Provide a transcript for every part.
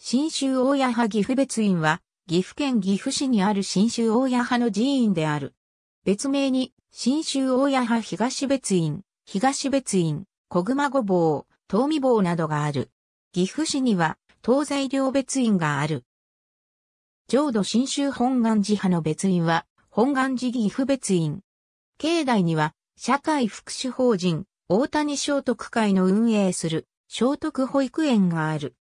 新州大谷派岐阜別院は、岐阜県岐阜市にある新州大谷派の寺院である。別名に、新州大谷派東別院、東別院、小熊御坊、東御坊などがある。岐阜市には、東西両別院がある。浄土新州本願寺派の別院は、本願寺岐阜別院。境内には、社会福祉法人、大谷聖徳会の運営する、聖徳保育園がある。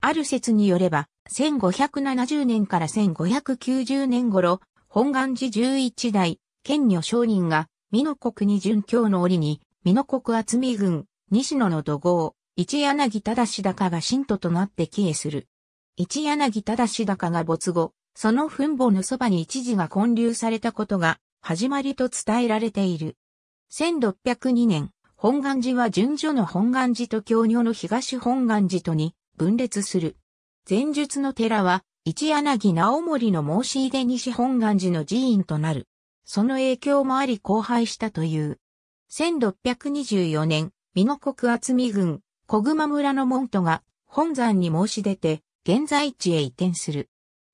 ある説によれば、1570年から1590年頃、本願寺11代、県女商人が、美濃国に殉教の折に、美濃国厚見郡、西野の土豪、一柳忠高が信徒となって帰依する。一柳忠高が没後、その墳墓のそばに一時が建立されたことが、始まりと伝えられている。1602年、本願寺は順序の本願寺と教女の東本願寺とに分裂する。前述の寺は、一柳直盛の申し出西本願寺の寺院となる。その影響もあり荒廃したという。1624年、美濃国厚見郡、小熊村の門徒が本山に申し出て、現在地へ移転する。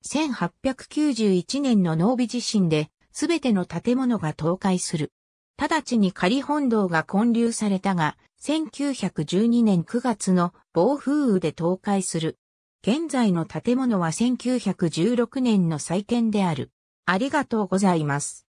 1891年の濃尾地震で、すべての建物が倒壊する。直ちに仮本堂が建立されたが、1912年9月の暴風雨で倒壊する。現在の建物は1916年の再建である。ありがとうございます。